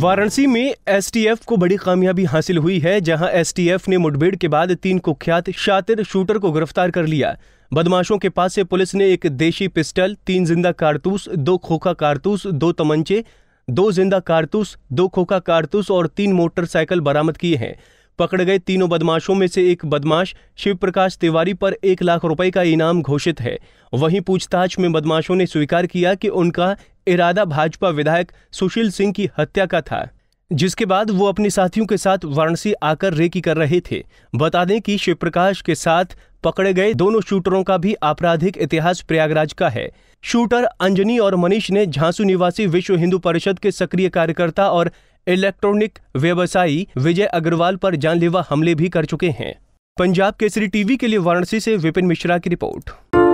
वाराणसी में एसटीएफ को बड़ी कामयाबी हासिल हुई है जहां एसटीएफ ने मुठभेड़ के बाद तीन कुख्यात शातिर शूटर को गिरफ्तार कर लिया बदमाशों के पास से पुलिस ने एक देशी पिस्टल तीन जिंदा कारतूस दो खोखा कारतूस दो तमंचे दो जिंदा कारतूस दो खोखा कारतूस और तीन मोटरसाइकिल बरामद किए हैं पकड़े गए तीनों बदमाशों में से एक बदमाश शिव प्रकाश तिवारी पर एक लाख रुपए का इनाम घोषित है वहीं पूछताछ में बदमाशों ने स्वीकार किया कि उनका इरादा भाजपा विधायक सुशील सिंह की हत्या का था जिसके बाद वो अपने साथियों के साथ वाराणसी आकर रेकी कर रहे थे बता दें कि प्रकाश के साथ पकड़े गए दोनों शूटरों का भी आपराधिक इतिहास प्रयागराज का है शूटर अंजनी और मनीष ने झांसू निवासी विश्व हिंदू परिषद के सक्रिय कार्यकर्ता और इलेक्ट्रॉनिक व्यवसायी विजय अग्रवाल पर जानलेवा हमले भी कर चुके हैं पंजाब केसरी टीवी के लिए वाराणसी से विपिन मिश्रा की रिपोर्ट